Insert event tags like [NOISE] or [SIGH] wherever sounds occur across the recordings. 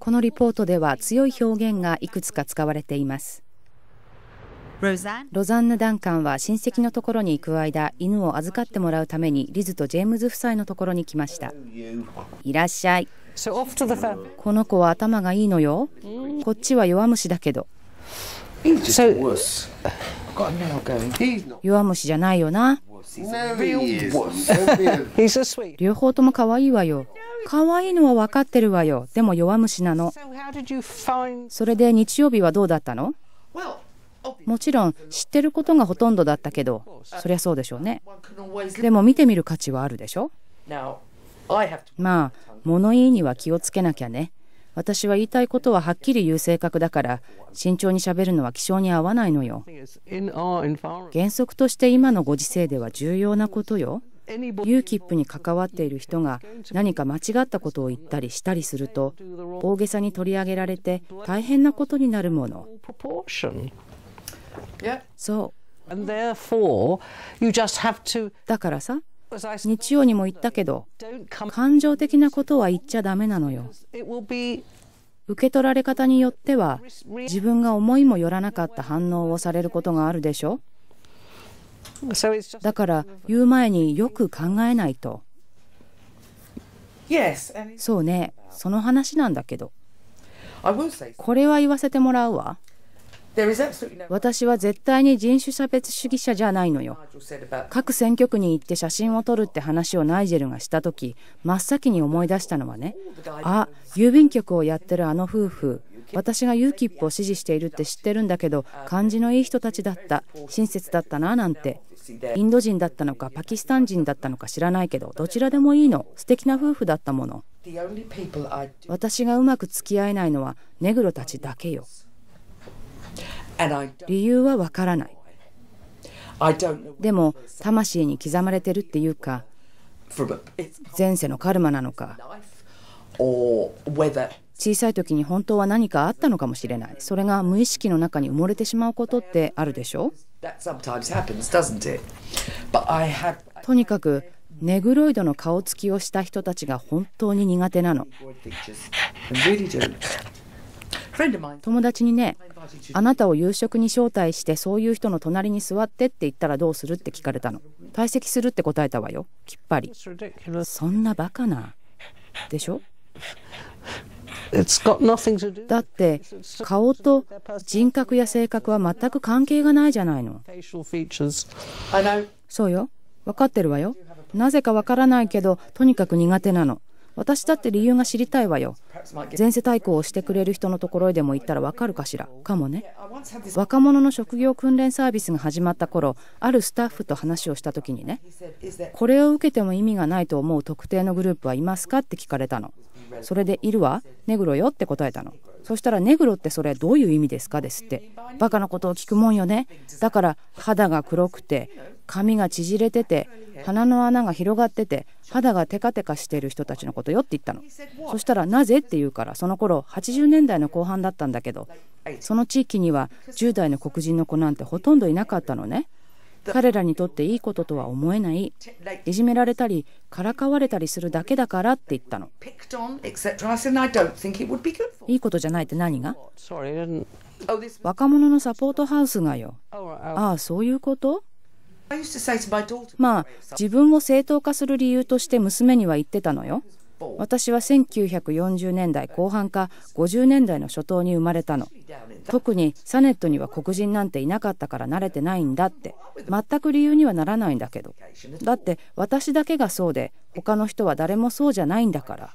このリポートでは強い表現がいくつか使われていますロザンヌ・ダンカンは親戚のところに行く間犬を預かってもらうためにリズとジェームズ夫妻のところに来ましたいらっしゃいこの子は頭がいいのよこっちは弱虫だけど弱虫じゃないよな [LAUGHS] 両方とも可愛いわよ。可愛いのは分かってるわよ。でも弱虫なの。それで日曜日はどうだったのもちろん知ってることがほとんどだったけど、そりゃそうでしょうね。でも見てみる価値はあるでしょまあ、物言いには気をつけなきゃね。私は言いたいことははっきり言う性格だから慎重にしゃべるのは気性に合わないのよ原則として今のご時世では重要なことよ UKIP に関わっている人が何か間違ったことを言ったりしたりすると大げさに取り上げられて大変なことになるものそうだからさ日曜にも言ったけど、感情的なことは言っちゃダメなのよ。受け取られ方によっては、自分が思いもよらなかった反応をされることがあるでしょだから言う前によく考えないと。そうね、その話なんだけど。これは言わせてもらうわ。私は絶対に人種差別主義者じゃないのよ。各選挙区に行って写真を撮るって話をナイジェルがした時、真っ先に思い出したのはね、あ、郵便局をやってるあの夫婦、私がーキッ p を支持しているって知ってるんだけど、感じのいい人たちだった、親切だったななんて、インド人だったのかパキスタン人だったのか知らないけど、どちらでもいいの、素敵な夫婦だったもの。私がうまく付き合えないのはネグロたちだけよ。理由はわからない。でも、魂に刻まれてるっていうか、前世のカルマなのか、小さい時に本当は何かあったのかもしれない。それが無意識の中に埋もれてしまうことってあるでしょとにかく、ネグロイドの顔つきをした人たちが本当に苦手なの。友達にね、あなたを夕食に招待してそういう人の隣に座ってって言ったらどうするって聞かれたの。退席するって答えたわよ、きっぱり。そんなバカな。でしょだって顔と人格や性格は全く関係がないじゃないの。そうよ。分かってるわよ。なぜかわからないけど、とにかく苦手なの。私だって理由が知りたいわよ前世対抗をしてくれる人のところへでも行ったらわかるかしらかもね若者の職業訓練サービスが始まった頃あるスタッフと話をした時にねこれを受けても意味がないと思う特定のグループはいますかって聞かれたのそれでいるわネグロよって答えたのそしたらネグロってそれどういう意味ですかですってバカなことを聞くもんよねだから肌が黒くて髪が縮れてて鼻の穴が広がってて肌がテカテカしてる人たちのことよって言ったのそしたら「なぜ?」って言うからその頃80年代の後半だったんだけどその地域には10代の黒人の子なんてほとんどいなかったのね彼らにとっていいこととは思えないいじめられたりからかわれたりするだけだからって言ったのいいことじゃないって何が若者のサポートハウスがよああそういうことまあ、自分を正当化する理由として娘には言ってたのよ。私は1940年代後半か50年代の初頭に生まれたの特にサネットには黒人なんていなかったから慣れてないんだって全く理由にはならないんだけどだって私だけがそうで他の人は誰もそうじゃないんだから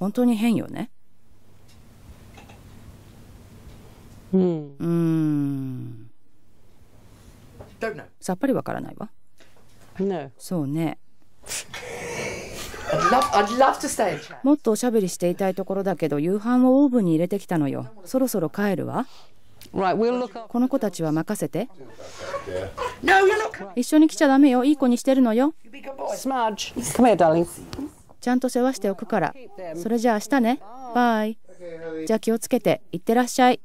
本当に変よねうんうんさっぱりわからないわ。No. そうね。もっとおしゃべりしていたいところだけど夕飯をオーブンに入れてきたのよそろそろ帰るわ Right, we'll、look この子たちは任せて no, not. 一緒に来ちゃダメよいい子にしてるのよ here, ちゃんと世話しておくからそれじゃあ明日ねバイじゃあ気をつけていってらっしゃい